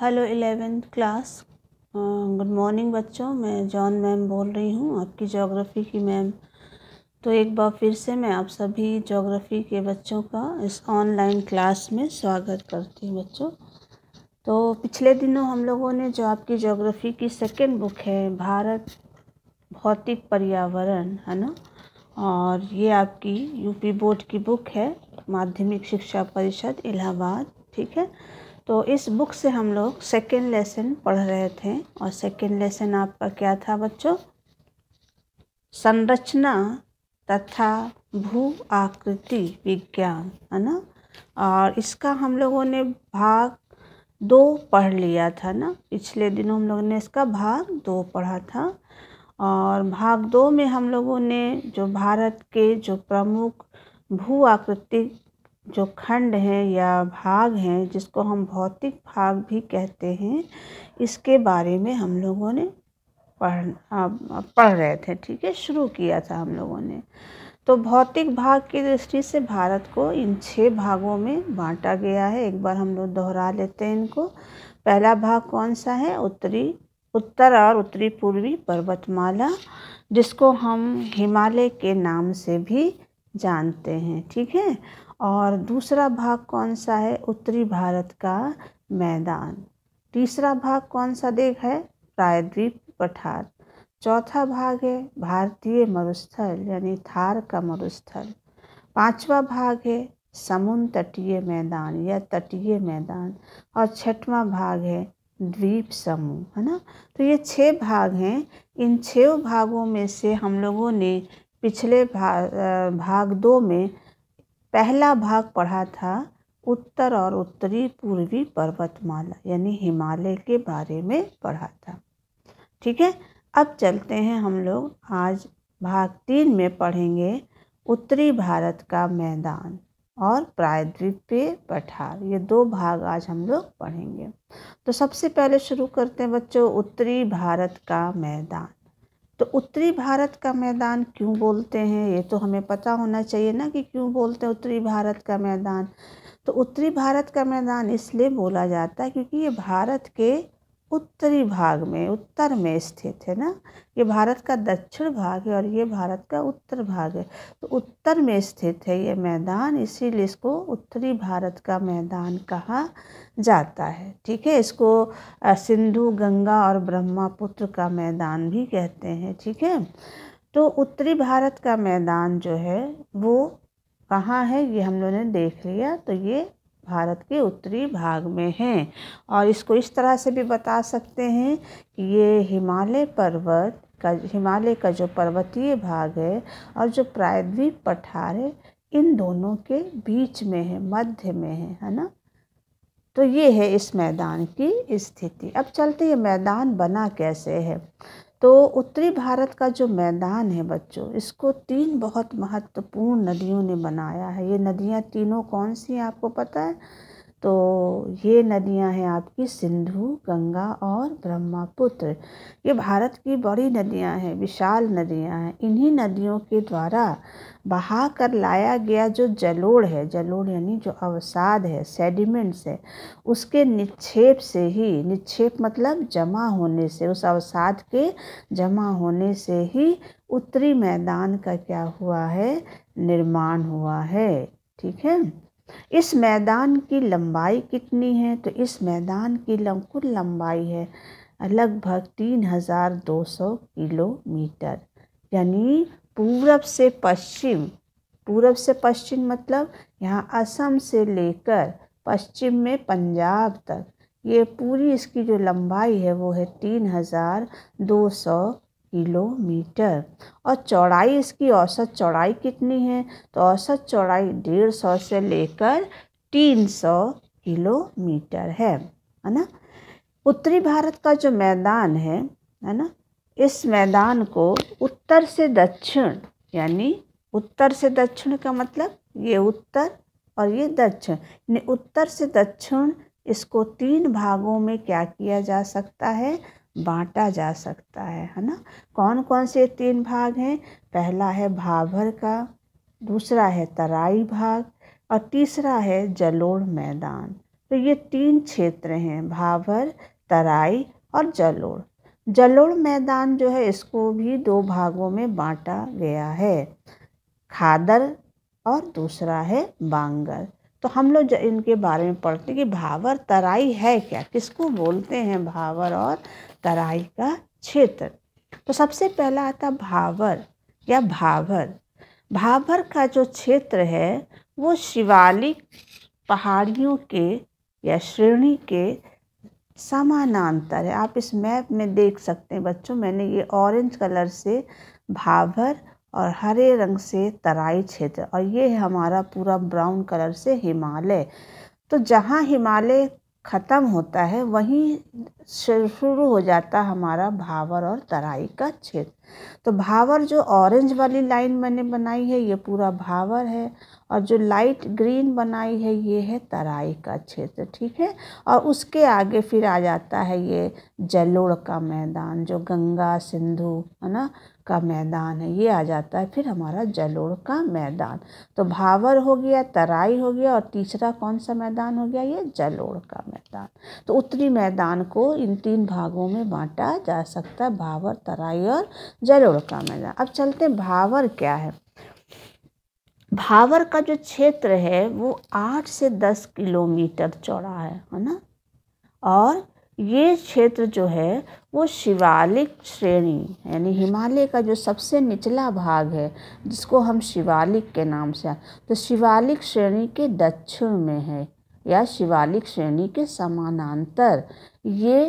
hello eleventh class good morning बच्चों मैं John ma'am बोल रही हूँ आपकी ज्योग्राफ़ी की मैम तो एक बार फिर से मैं आप सभी ज्योग्राफ़ी के बच्चों का इस ऑनलाइन क्लास में स्वागत करती हूँ बच्चों तो पिछले दिनों हम लोगों ने जो आपकी ज्योग्राफ़ी की सेकेंड बुक है भारत भौतिक पर्यावरण है ना और ये आपकी यूपी बोर्ड की बुक है माध्यमिक शिक्षा परिषद इलाहाबाद ठीक है तो इस बुक से हम लोग सेकेंड लेसन पढ़ रहे थे और सेकेंड लेसन आपका क्या था बच्चों संरचना तथा भू आकृति विज्ञान है ना और इसका हम लोगों ने भाग दो पढ़ लिया था ना पिछले दिनों हम लोगों ने इसका भाग दो पढ़ा था और भाग दो में हम लोगों ने जो भारत के जो प्रमुख भू आकृति जो खंड हैं या भाग हैं जिसको हम भौतिक भाग भी कहते हैं इसके बारे में हम लोगों ने पढ़ पढ़ रहे थे ठीक है शुरू किया था हम लोगों ने तो भौतिक भाग की दृष्टि से भारत को इन छः भागों में बांटा गया है एक बार हम लोग दोहरा लेते हैं इनको पहला भाग कौन सा है उत्तरी उत्तर और उत्तरी पूर्वी पर्वतमाला जिसको हम हिमालय के नाम से भी जानते हैं ठीक है और दूसरा भाग कौन सा है उत्तरी भारत का मैदान तीसरा भाग कौन सा देख है प्रायद्वीप पठार चौथा भाग है भारतीय मरुस्थल यानी थार का मरुस्थल पांचवा भाग है समुद्र तटीय मैदान या तटीय मैदान और छठवां भाग है द्वीप समूह है ना तो ये छः भाग हैं इन छह भागों में से हम लोगों ने पिछले भाग भाग दो में पहला भाग पढ़ा था उत्तर और उत्तरी पूर्वी पर्वतमाला यानी हिमालय के बारे में पढ़ा था ठीक है अब चलते हैं हम लोग आज भाग तीन में पढ़ेंगे उत्तरी भारत का मैदान और प्रायद्वीपीय पठार ये दो भाग आज हम लोग पढ़ेंगे तो सबसे पहले शुरू करते हैं बच्चों उत्तरी भारत का मैदान तो उत्तरी भारत का मैदान क्यों बोलते हैं ये तो हमें पता होना चाहिए ना कि क्यों बोलते हैं उत्तरी भारत का मैदान तो उत्तरी भारत का मैदान इसलिए बोला जाता है क्योंकि ये भारत के उत्तरी भाग में उत्तर में स्थित है ना ये भारत का दक्षिण भाग है और ये भारत का उत्तर भाग है तो उत्तर में स्थित है ये मैदान इसीलिए इसको उत्तरी भारत का मैदान कहा जाता है ठीक है इसको सिंधु गंगा और ब्रह्मपुत्र का मैदान भी कहते हैं ठीक है तो उत्तरी भारत का मैदान जो है वो कहाँ है ये हम लोगों ने देख लिया तो ये भारत के उत्तरी भाग में हैं और इसको इस तरह से भी बता सकते हैं कि ये हिमालय पर्वत का हिमालय का जो पर्वतीय भाग है और जो प्रायद्वीप पठार है इन दोनों के बीच में है मध्य में है है ना तो ये है इस मैदान की स्थिति अब चलते ये मैदान बना कैसे है तो उत्तरी भारत का जो मैदान है बच्चों इसको तीन बहुत महत्वपूर्ण नदियों ने बनाया है ये नदियाँ तीनों कौन सी हैं आपको पता है तो ये नदियाँ हैं आपकी सिंधु गंगा और ब्रह्मपुत्र ये भारत की बड़ी नदियाँ हैं विशाल नदियाँ हैं इन्हीं नदियों के द्वारा बहा कर लाया गया जो जलोड़ है जलोड़ यानी जो अवसाद है सेडिमेंट्स है उसके निक्षेप से ही निक्षेप मतलब जमा होने से उस अवसाद के जमा होने से ही उत्तरी मैदान का क्या हुआ है निर्माण हुआ है ठीक है इस मैदान की लंबाई कितनी है तो इस मैदान की कुल लंबाई है लगभग तीन हज़ार दो सौ किलोमीटर यानी पूरब से पश्चिम पूरब से पश्चिम मतलब यहाँ असम से लेकर पश्चिम में पंजाब तक ये पूरी इसकी जो लंबाई है वो है तीन हज़ार दो सौ किलोमीटर और चौड़ाई इसकी औसत चौड़ाई कितनी है तो औसत चौड़ाई डेढ़ सौ से लेकर तीन सौ किलोमीटर है है ना उत्तरी भारत का जो मैदान है है ना इस मैदान को उत्तर से दक्षिण यानी उत्तर से दक्षिण का मतलब ये उत्तर और ये दक्षिण यानी उत्तर से दक्षिण इसको तीन भागों में क्या किया जा सकता है बांटा जा सकता है है ना कौन कौन से तीन भाग हैं पहला है भाभर का दूसरा है तराई भाग और तीसरा है जलोड़ मैदान तो ये तीन क्षेत्र हैं भाभर तराई और जलोड़ जलोड़ मैदान जो है इसको भी दो भागों में बांटा गया है खादर और दूसरा है बांगर तो हम लोग इनके बारे में पढ़ते हैं कि भावर तराई है क्या किसको बोलते हैं भावर और तराई का क्षेत्र तो सबसे पहला आता भावर या भावर भावर का जो क्षेत्र है वो शिवालिक पहाड़ियों के या श्रेणी के समानांतर है आप इस मैप में देख सकते हैं बच्चों मैंने ये ऑरेंज कलर से भावर और हरे रंग से तराई क्षेत्र और ये है हमारा पूरा ब्राउन कलर से हिमालय तो जहाँ हिमालय ख़त्म होता है वहीं शुरू हो जाता हमारा भावर और तराई का क्षेत्र तो भावर जो ऑरेंज वाली लाइन मैंने बनाई है ये पूरा भावर है और जो लाइट ग्रीन बनाई है ये है तराई का क्षेत्र ठीक है और उसके आगे फिर आ जाता है ये जलोड़ का मैदान जो गंगा सिंधु है ना का मैदान है ये आ जाता है फिर हमारा जलोड़ का मैदान तो भावर हो गया तराई हो गया और तीसरा कौन सा मैदान हो गया ये जलोड़ का मैदान तो उत्तरी मैदान को इन तीन भागों में बांटा जा सकता है भावर तराई और जलोड़ का मैदान अब चलते हैं भावर क्या है भावर का जो क्षेत्र है वो आठ से दस किलोमीटर चौड़ा है है ना और ये क्षेत्र जो है वो शिवालिक श्रेणी यानी हिमालय का जो सबसे निचला भाग है जिसको हम शिवालिक के नाम से तो शिवालिक श्रेणी के दक्षिण में है या शिवालिक श्रेणी के समानांतर ये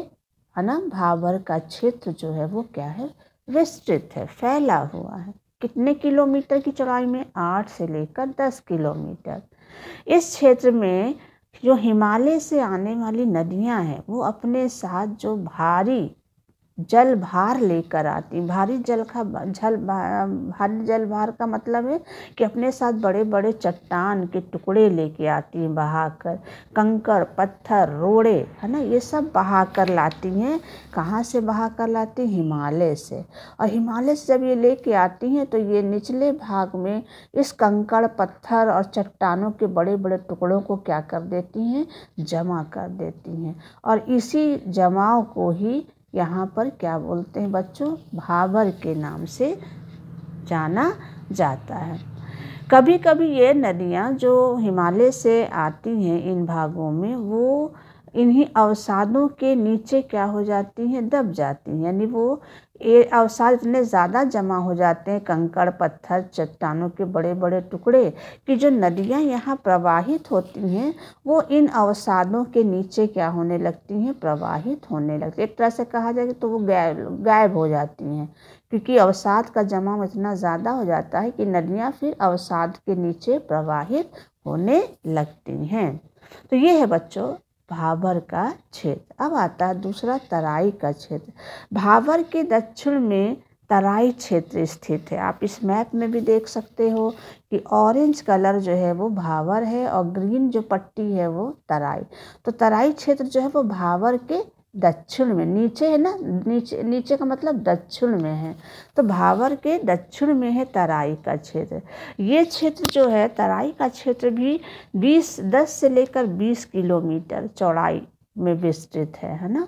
है ना भावर का क्षेत्र जो है वो क्या है विस्तृत है फैला हुआ है कितने किलोमीटर की चौड़ाई में आठ से लेकर दस किलोमीटर इस क्षेत्र में जो हिमालय से आने वाली नदियाँ हैं वो अपने साथ जो भारी जल भार लेकर आती भारी जल का जल भारी जल भार का मतलब है कि अपने साथ बड़े बड़े चट्टान के टुकड़े लेके आती हैं बहाकर कंकड़ पत्थर रोड़े है ना ये सब बहा कर लाती हैं कहाँ से बहा कर लाती हैं हिमालय से और हिमालय से जब ये लेके आती हैं तो ये निचले भाग में इस कंकड़ पत्थर और चट्टानों के बड़े बड़े टुकड़ों को क्या कर देती हैं जमा कर देती हैं और इसी जमाव को ही यहाँ पर क्या बोलते हैं बच्चों भाबर के नाम से जाना जाता है कभी कभी ये नदियाँ जो हिमालय से आती हैं इन भागों में वो इन्हीं अवसादों के नीचे क्या हो जाती हैं दब जाती हैं यानी वो ये अवसाद इतने ज़्यादा जमा हो जाते हैं कंकड़ पत्थर चट्टानों के बड़े बड़े टुकड़े कि जो नदियाँ यहाँ प्रवाहित होती हैं वो इन अवसादों के नीचे क्या होने लगती हैं प्रवाहित होने लगती एक तरह से कहा जाए तो वो गायब गायब हो जाती हैं क्योंकि अवसाद का जमाव इतना ज़्यादा हो जाता है कि नदियाँ फिर अवसाद के नीचे प्रवाहित होने लगती हैं तो ये है बच्चों भावर का क्षेत्र अब आता है दूसरा तराई का क्षेत्र भावर के दक्षिण में तराई क्षेत्र स्थित है आप इस मैप में भी देख सकते हो कि ऑरेंज कलर जो है वो भावर है और ग्रीन जो पट्टी है वो तराई तो तराई क्षेत्र जो है वो भावर के दक्षिण में नीचे है ना नीचे नीचे का मतलब दक्षिण में है तो भावर के दक्षिण में है तराई का क्षेत्र ये क्षेत्र जो है तराई का क्षेत्र भी 20 10 से लेकर 20 किलोमीटर चौड़ाई में विस्तृत है है ना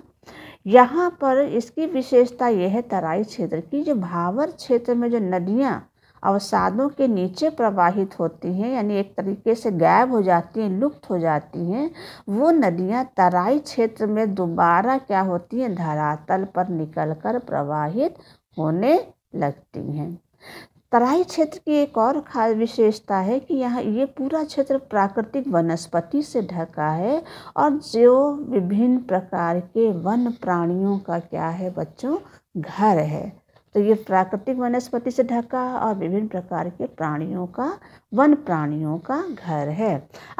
यहाँ पर इसकी विशेषता यह है तराई क्षेत्र की जो भावर क्षेत्र में जो नदियाँ अवसादों के नीचे प्रवाहित होती हैं यानी एक तरीके से गायब हो जाती हैं लुप्त हो जाती हैं वो नदियाँ तराई क्षेत्र में दोबारा क्या होती हैं धरातल पर निकलकर प्रवाहित होने लगती हैं तराई क्षेत्र की एक और खास विशेषता है कि यहाँ ये पूरा क्षेत्र प्राकृतिक वनस्पति से ढका है और जो विभिन्न प्रकार के वन प्राणियों का क्या है बच्चों घर है तो ये प्राकृतिक वनस्पति से ढका और विभिन्न प्रकार के प्राणियों का वन प्राणियों का घर है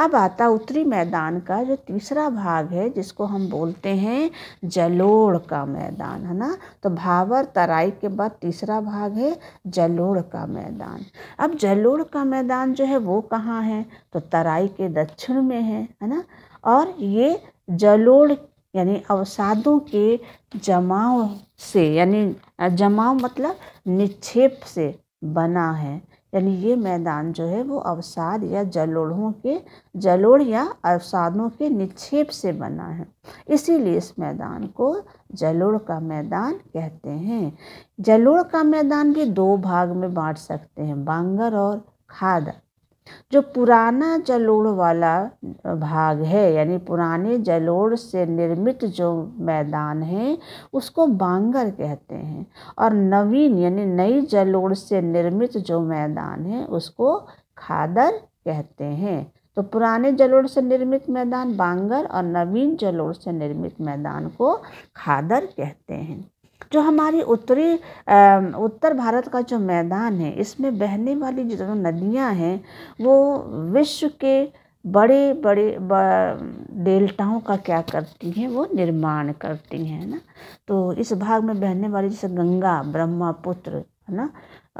अब आता उत्तरी मैदान का जो तीसरा भाग है जिसको हम बोलते हैं जलोड़ का मैदान है ना तो भावर तराई के बाद तीसरा भाग है जलोड़ का मैदान अब जलोड़ का मैदान जो है वो कहाँ है तो तराई के दक्षिण में है है ना और ये जलोड़ यानी अवसादों के जमाव से यानी जमाव मतलब निक्षेप से बना है यानी ये मैदान जो है वो अवसाद या जलोढ़ों के जलोढ़ या अवसादों के निक्षेप से बना है इसीलिए इस मैदान को जलोढ़ का मैदान कहते हैं जलोढ़ का मैदान भी दो भाग में बांट सकते हैं बांगर और खादर जो पुराना जलोढ़ वाला भाग है यानी पुराने जलोढ़ से निर्मित जो मैदान है उसको बांगर कहते हैं और नवीन यानी नई जलोढ़ से निर्मित जो मैदान है उसको खादर कहते हैं तो पुराने जलोढ़ से निर्मित मैदान बांगर और नवीन जलोढ़ से निर्मित मैदान को खादर कहते हैं जो हमारी उत्तरी उत्तर भारत का जो मैदान है इसमें बहने वाली जो नदियाँ हैं वो विश्व के बड़े बड़े डेल्टाओं का क्या करती हैं वो निर्माण करती हैं ना तो इस भाग में बहने वाली जैसे गंगा ब्रह्मपुत्र है ना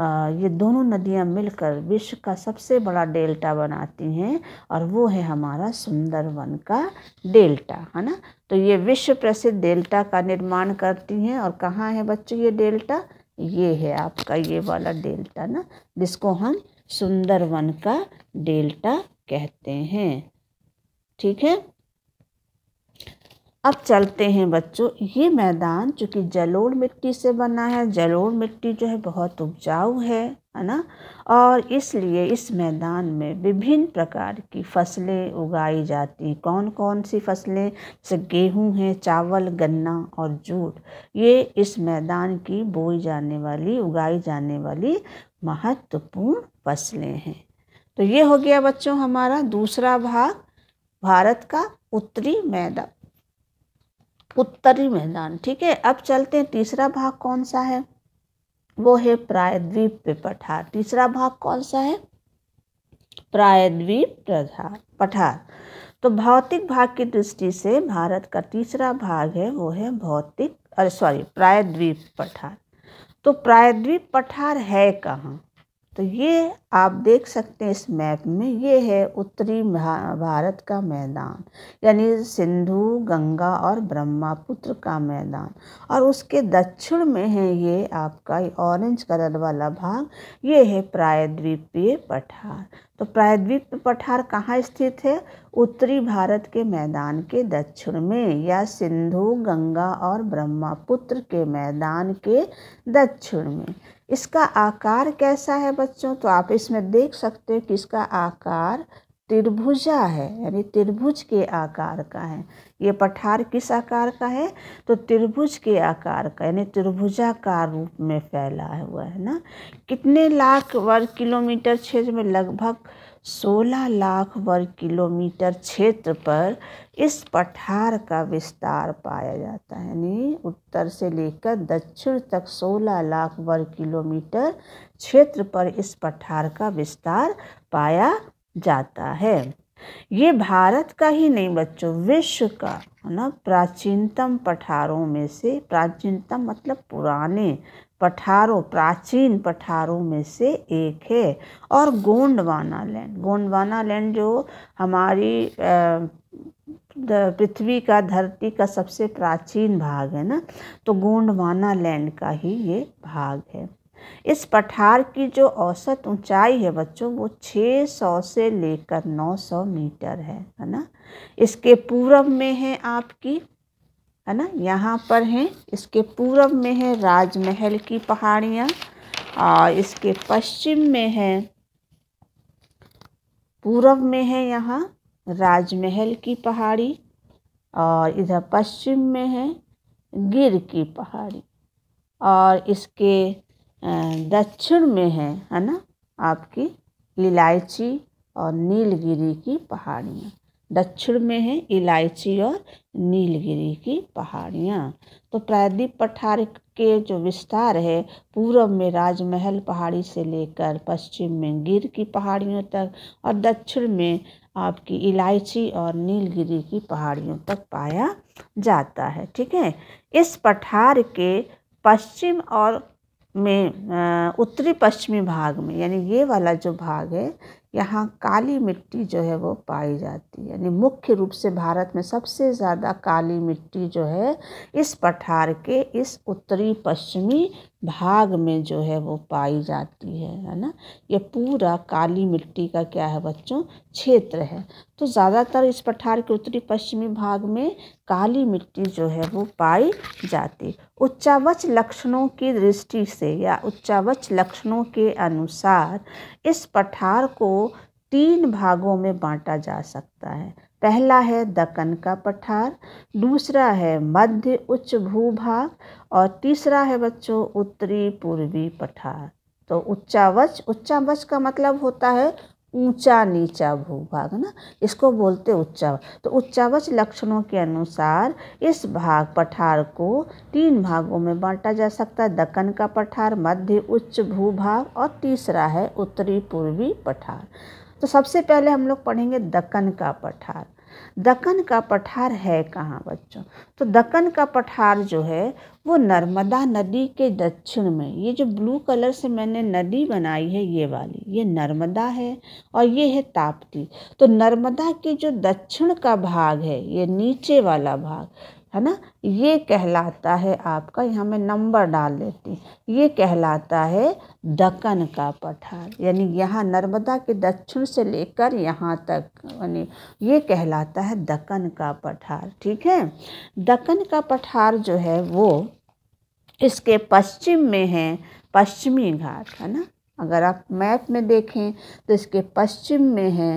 आ, ये दोनों नदियाँ मिलकर विश्व का सबसे बड़ा डेल्टा बनाती हैं और वो है हमारा सुंदरवन का डेल्टा है ना तो ये विश्व प्रसिद्ध डेल्टा का निर्माण करती हैं और कहाँ है बच्चों ये डेल्टा ये है आपका ये वाला डेल्टा ना जिसको हम सुंदरवन का डेल्टा कहते हैं ठीक है अब चलते हैं बच्चों ये मैदान चूँकि जलोड़ मिट्टी से बना है जलोड़ मिट्टी जो है बहुत उपजाऊ है है ना और इसलिए इस मैदान में विभिन्न प्रकार की फसलें उगाई जाती कौन कौन सी फसलें जैसे गेहूँ है चावल गन्ना और जूट ये इस मैदान की बोई जाने वाली उगाई जाने वाली महत्वपूर्ण फसलें हैं तो ये हो गया बच्चों हमारा दूसरा भाग भारत का उत्तरी मैदान उत्तरी मैदान ठीक है अब चलते हैं तीसरा भाग कौन सा है वो है प्रायद्वीप पे पठार तीसरा भाग कौन सा है प्रायद्वीप प्रधार पठार तो भौतिक भाग की दृष्टि से भारत का तीसरा भाग है वो है भौतिक अरे सॉरी प्रायद्वीप पठार तो प्रायद्वीप पठार है कहाँ तो ये आप देख सकते हैं इस मैप में ये है उत्तरी भारत का मैदान यानी सिंधु गंगा और ब्रह्मपुत्र का मैदान और उसके दक्षिण में है ये आपका ऑरेंज कलर वाला भाग ये है प्रायद्वीपीय पठार तो प्रायद्वीप पठार कहाँ स्थित है उत्तरी भारत के मैदान के दक्षिण में या सिंधु गंगा और ब्रह्मपुत्र के मैदान के दक्षिण में इसका आकार कैसा है बच्चों तो आप इसमें देख सकते हो कि इसका आकार त्रिभुजा है यानी त्रिभुज के आकार का है ये पठार किस आकार का है तो त्रिभुज के आकार का यानी त्रिभुजा का रूप में फैला हुआ है ना कितने लाख वर्ग किलोमीटर क्षेत्र में लगभग 16 लाख वर्ग किलोमीटर क्षेत्र पर इस पठार का विस्तार पाया जाता है यानी उत्तर से लेकर दक्षिण तक 16 लाख वर्ग किलोमीटर क्षेत्र पर इस पठार का विस्तार पाया जाता है ये भारत का ही नहीं बच्चों विश्व का है ना प्राचीनतम पठारों में से प्राचीनतम मतलब पुराने पठारों प्राचीन पठारों में से एक है और गोंडवाना लैंड गोंडवाना लैंड जो हमारी पृथ्वी का धरती का सबसे प्राचीन भाग है ना तो गोंडवाना लैंड का ही ये भाग है इस पठार की जो औसत ऊंचाई है बच्चों वो 600 से लेकर 900 मीटर है है ना इसके पूरब में है आपकी है ना यहाँ पर हैं इसके पूर्व में है राजमहल की पहाड़ियाँ और इसके पश्चिम में है पूर्व में है यहाँ राजमहल की पहाड़ी और इधर पश्चिम में है गिर की पहाड़ी और इसके दक्षिण में है है ना आपकी इलायची और नीलगिरी की पहाड़ियाँ दक्षिण में है इलायची और नीलगिरी की पहाड़ियाँ तो प्रायद्वीप पठार के जो विस्तार है पूर्व में राजमहल पहाड़ी से लेकर पश्चिम में गिर की पहाड़ियों तक और दक्षिण में आपकी इलायची और नीलगिरी की पहाड़ियों तक पाया जाता है ठीक है इस पठार के पश्चिम और में उत्तरी पश्चिमी भाग में यानी ये वाला जो भाग है यहाँ काली मिट्टी जो है वो पाई जाती है यानी मुख्य रूप से भारत में सबसे ज़्यादा काली मिट्टी जो है इस पठार के इस उत्तरी पश्चिमी भाग में जो है वो पाई जाती है है ना ये पूरा काली मिट्टी का क्या है बच्चों क्षेत्र है तो ज़्यादातर इस पठार के उत्तरी पश्चिमी भाग में काली मिट्टी जो है वो पाई जाती उच्चावच लक्षणों की दृष्टि से या उच्चावच लक्षणों के अनुसार इस पठार को तीन भागों में बांटा जा सकता है पहला है दक्कन का पठार दूसरा है मध्य उच्च भूभाग और तीसरा है बच्चों उत्तरी पूर्वी पठार तो उच्चावच उच्चावच का मतलब होता है ऊंचा नीचा भूभाग ना इसको बोलते उच्चावच तो उच्चावच लक्षणों के अनुसार इस भाग पठार को तीन भागों में बांटा जा सकता है दक्कन का पठार मध्य उच्च भूभाग और तीसरा है उत्तरी पूर्वी पठार तो सबसे पहले हम लोग पढ़ेंगे दक्कन का पठार दक्कन का पठार है कहाँ बच्चों तो दक्कन का पठार जो है वो नर्मदा नदी के दक्षिण में ये जो ब्लू कलर से मैंने नदी बनाई है ये वाली ये नर्मदा है और ये है ताप्ती तो नर्मदा के जो दक्षिण का भाग है ये नीचे वाला भाग है ना ये कहलाता है आपका यहाँ मैं नंबर डाल देती हूँ ये कहलाता है दक्कन का पठार यानी यहाँ नर्मदा के दक्षिण से लेकर यहाँ तक यानी ये कहलाता है दक्कन का पठार ठीक है दक्कन का पठार जो है वो इसके पश्चिम में है पश्चिमी घाट है ना अगर आप मैप में देखें तो इसके पश्चिम में है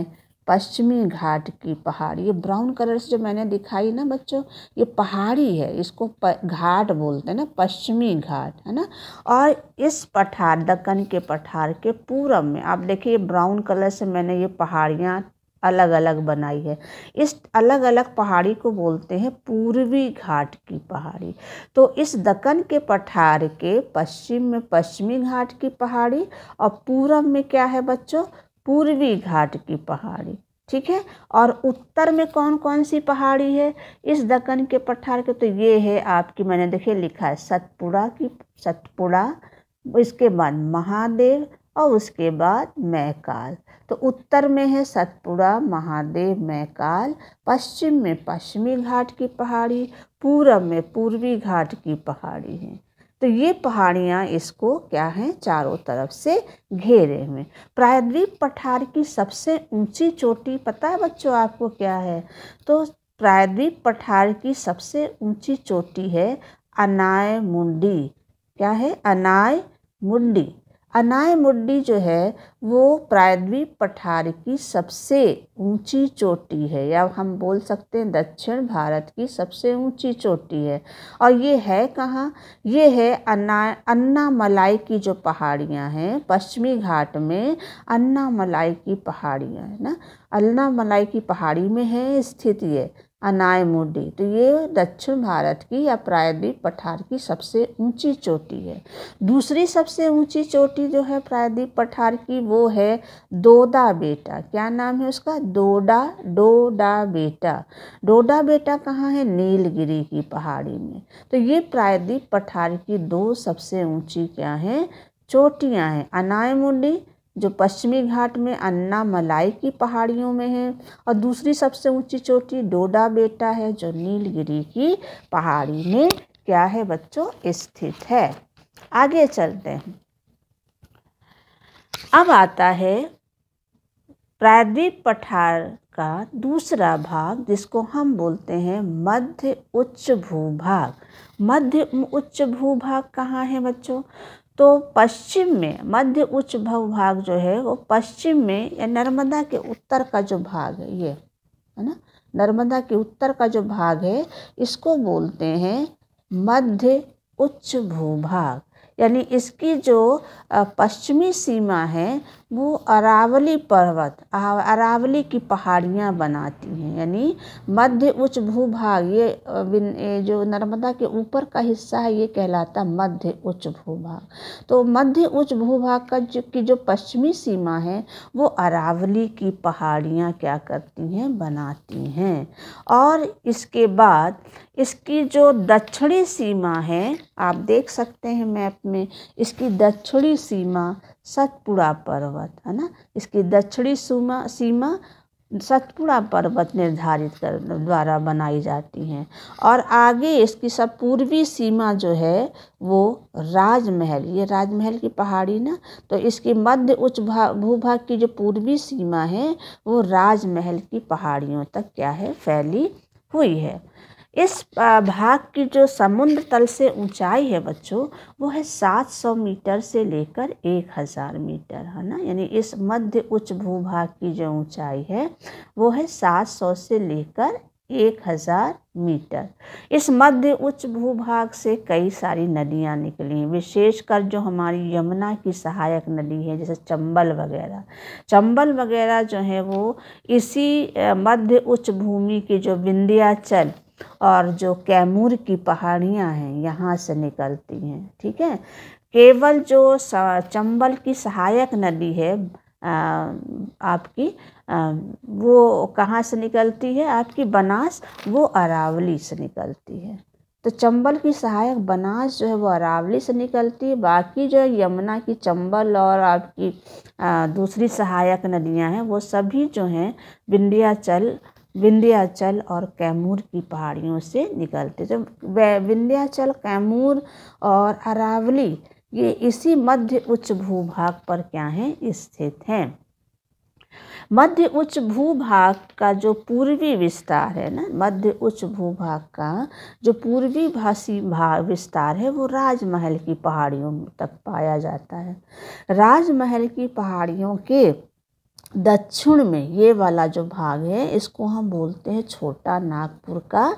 पश्चिमी घाट की पहाड़ी ये ब्राउन कलर से जो मैंने दिखाई ना बच्चों ये पहाड़ी है इसको प, घाट बोलते हैं ना पश्चिमी घाट है ना और इस पठार दक्कन के पठार के पूरब में आप देखिए ब्राउन कलर से मैंने ये पहाड़ियाँ अलग अलग बनाई है इस अलग अलग पहाड़ी को बोलते हैं पूर्वी घाट की पहाड़ी तो इस दक्कन के पठार के पश्चिम में पश्चिमी घाट की पहाड़ी और पूरब में क्या है बच्चों पूर्वी घाट की पहाड़ी ठीक है और उत्तर में कौन कौन सी पहाड़ी है इस दक्कन के पठार के तो ये है आपकी मैंने देखिए लिखा है सतपुड़ा की सतपुड़ा इसके बाद महादेव और उसके बाद मैकाल तो उत्तर में है सतपुड़ा महादेव मैकाल पश्चिम में पश्चिमी घाट की पहाड़ी पूरब में पूर्वी घाट की पहाड़ी है तो ये पहाड़ियाँ इसको क्या हैं चारों तरफ से घेरे हुए प्रायद्वीप पठार की सबसे ऊंची चोटी पता है बच्चों आपको क्या है तो प्रायद्वीप पठार की सबसे ऊंची चोटी है अनाय मुंडी क्या है अनाय मुंडी अनाय मुड्डी जो है वो प्रायद्वीप पठार की सबसे ऊंची चोटी है या हम बोल सकते हैं दक्षिण भारत की सबसे ऊंची चोटी है और ये है कहाँ ये है अन्ना मलाई की जो पहाड़ियाँ हैं पश्चिमी घाट में अन्ना मलाई की पहाड़ियाँ है ना मलाई की पहाड़ी में है स्थित ये अनाय मुडी तो ये दक्षिण भारत की या प्रायद्वीप पठार की सबसे ऊंची चोटी है दूसरी सबसे ऊंची चोटी जो है प्रायद्वीप पठार की वो है दोदा बेटा क्या नाम है उसका दोडा डोडा बेटा डोडा बेटा कहाँ है नीलगिरी की पहाड़ी में तो ये प्रायद्वीप पठार की दो सबसे ऊंची क्या हैं चोटियाँ हैं अनाय मुडी जो पश्चिमी घाट में अन्ना मलाई की पहाड़ियों में है और दूसरी सबसे ऊंची चोटी डोडा बेटा है जो नीलगिरी की पहाड़ी में क्या है बच्चों स्थित है आगे चलते हैं अब आता है प्रायद्वीप पठार का दूसरा भाग जिसको हम बोलते हैं मध्य उच्च भूभाग मध्य उच्च भूभाग कहाँ है बच्चों तो पश्चिम में मध्य उच्च भव भाग जो है वो पश्चिम में या नर्मदा के उत्तर का जो भाग है ये है ना नर्मदा के उत्तर का जो भाग है इसको बोलते हैं मध्य उच्च भूभाग यानी इसकी जो पश्चिमी सीमा है वो अरावली पर्वत अरावली की पहाड़ियाँ बनाती हैं यानी मध्य उच्च भूभाग ये जो नर्मदा के ऊपर का हिस्सा है ये कहलाता मध्य उच्च भूभाग तो मध्य उच्च भूभाग का जो की जो पश्चिमी सीमा है वो अरावली की पहाड़ियाँ क्या करती हैं बनाती हैं और इसके बाद इसकी जो दक्षिणी सीमा है आप देख सकते हैं मैप में इसकी दक्षिणी सीमा सतपुड़ा पर्वत है ना इसकी दक्षिणी सीमा सीमा सतपुड़ा पर्वत निर्धारित कर द्वारा बनाई जाती हैं और आगे इसकी सब पूर्वी सीमा जो है वो राजमहल ये राजमहल की पहाड़ी ना तो इसकी मध्य उच्च भूभाग की जो पूर्वी सीमा है वो राजमहल की पहाड़ियों तक क्या है फैली हुई है इस भाग की जो समुद्र तल से ऊंचाई है बच्चों वो है 700 मीटर से लेकर 1000 मीटर है ना यानी इस मध्य उच्च भूभाग की जो ऊंचाई है वो है 700 से लेकर एक हज़ार मीटर इस मध्य उच्च भूभाग से कई सारी नदियाँ निकली विशेषकर जो हमारी यमुना की सहायक नदी है जैसे चंबल वगैरह चंबल वगैरह जो है वो इसी मध्य उच्च भूमि के जो विंध्याचल और जो कैमूर की पहाड़ियाँ हैं यहाँ से निकलती हैं ठीक है केवल जो चंबल की सहायक नदी है आपकी वो कहाँ से निकलती है आपकी बनास वो अरावली से निकलती है तो चंबल की सहायक बनास जो है वो अरावली से निकलती है बाकी जो यमुना की चंबल और आपकी दूसरी सहायक नदियाँ हैं वो सभी जो हैं विंध्याचल विंध्याचल और कैमूर की पहाड़ियों से निकलते जब विंध्याचल कैमूर और अरावली ये इसी मध्य उच्च भूभाग पर क्या हैं स्थित हैं मध्य उच्च भूभाग का जो पूर्वी विस्तार है ना मध्य उच्च भूभाग का जो पूर्वी भाषी भाग विस्तार है वो राजमहल की पहाड़ियों तक पाया जाता है राजमहल की पहाड़ियों के दक्षिण में ये वाला जो भाग है इसको हम बोलते हैं छोटा नागपुर का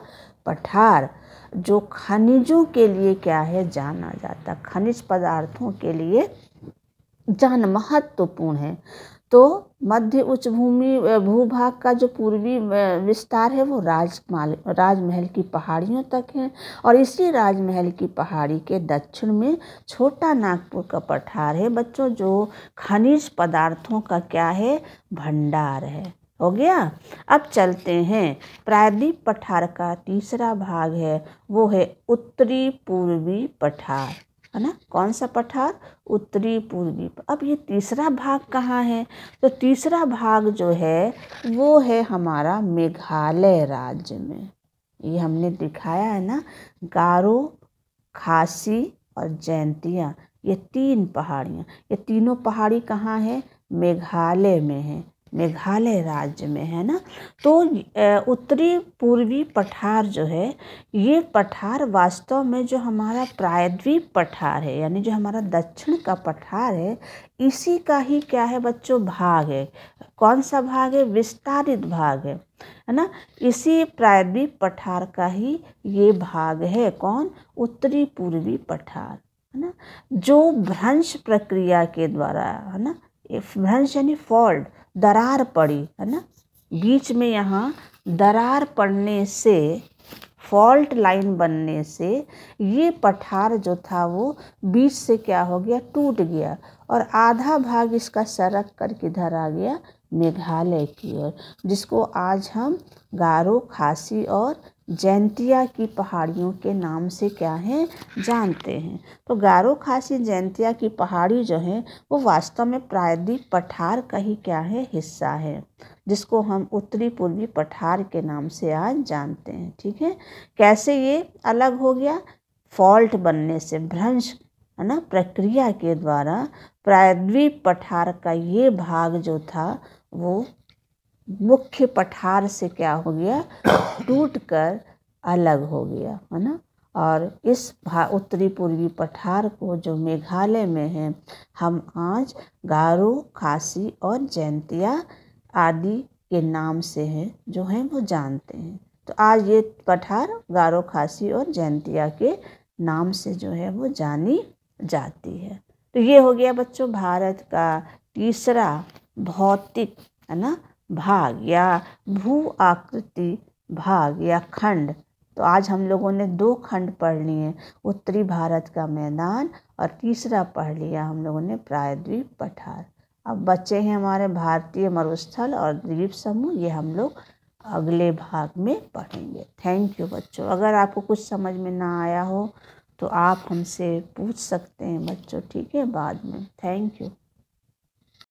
पठार जो खनिजों के लिए क्या है जाना जाता खनिज पदार्थों के लिए जान महत्वपूर्ण है तो मध्य उच्च भूमि भूभाग का जो पूर्वी विस्तार है वो राजमाल राजमहल की पहाड़ियों तक है और इसी राजमहल की पहाड़ी के दक्षिण में छोटा नागपुर का पठार है बच्चों जो खनिज पदार्थों का क्या है भंडार है हो गया अब चलते हैं प्रायद्वीप पठार का तीसरा भाग है वो है उत्तरी पूर्वी पठार है ना कौन सा पठार उत्तरी पूर्वी अब ये तीसरा भाग कहाँ है तो तीसरा भाग जो है वो है हमारा मेघालय राज्य में ये हमने दिखाया है ना गारो खासी और जयंतिया ये तीन पहाड़ियाँ ये तीनों पहाड़ी कहाँ है मेघालय में है मेघालय राज्य में है ना तो उत्तरी पूर्वी पठार जो है ये पठार वास्तव में जो हमारा प्रायद्वीप पठार है यानी जो हमारा दक्षिण का पठार है इसी का ही क्या है बच्चों भाग है कौन सा भाग है विस्तारित भाग है है ना इसी प्रायद्वीप पठार का ही ये भाग है कौन उत्तरी पूर्वी पठार है ना जो भ्रंश प्रक्रिया के द्वारा है ना भ्रंश यानी फॉल्ट दरार पड़ी है ना बीच में यहाँ दरार पड़ने से फॉल्ट लाइन बनने से ये पठार जो था वो बीच से क्या हो गया टूट गया और आधा भाग इसका सरक कर किधर आ गया मेघालय की ओर जिसको आज हम गारो खासी और जैंतिया की पहाड़ियों के नाम से क्या है जानते हैं तो गारो खासी जैंतिया की पहाड़ी जो है वो वास्तव में प्रायद्वीप पठार का ही क्या है हिस्सा है जिसको हम उत्तरी पूर्वी पठार के नाम से आज जानते हैं ठीक है कैसे ये अलग हो गया फॉल्ट बनने से भ्रंश है ना प्रक्रिया के द्वारा प्रायद्वीप पठार का ये भाग जो था वो मुख्य पठार से क्या हो गया टूट कर अलग हो गया है ना और इस उत्तरी पूर्वी पठार को जो मेघालय में है हम आज गारो खासी और जैंतिया आदि के नाम से हैं जो हैं वो जानते हैं तो आज ये पठार गारो खासी और जैंतिया के नाम से जो है वो जानी जाती है तो ये हो गया बच्चों भारत का तीसरा भौतिक है ना भाग या भू आकृति भाग या खंड तो आज हम लोगों ने दो खंड पढ़ लिए उत्तरी भारत का मैदान और तीसरा पढ़ लिया हम लोगों ने प्रायद्वीप पठार अब बचे हैं हमारे भारतीय मरुस्थल और द्वीप समूह ये हम लोग अगले भाग में पढ़ेंगे थैंक यू बच्चों अगर आपको कुछ समझ में ना आया हो तो आप हमसे पूछ सकते हैं बच्चों ठीक है बाद में थैंक यू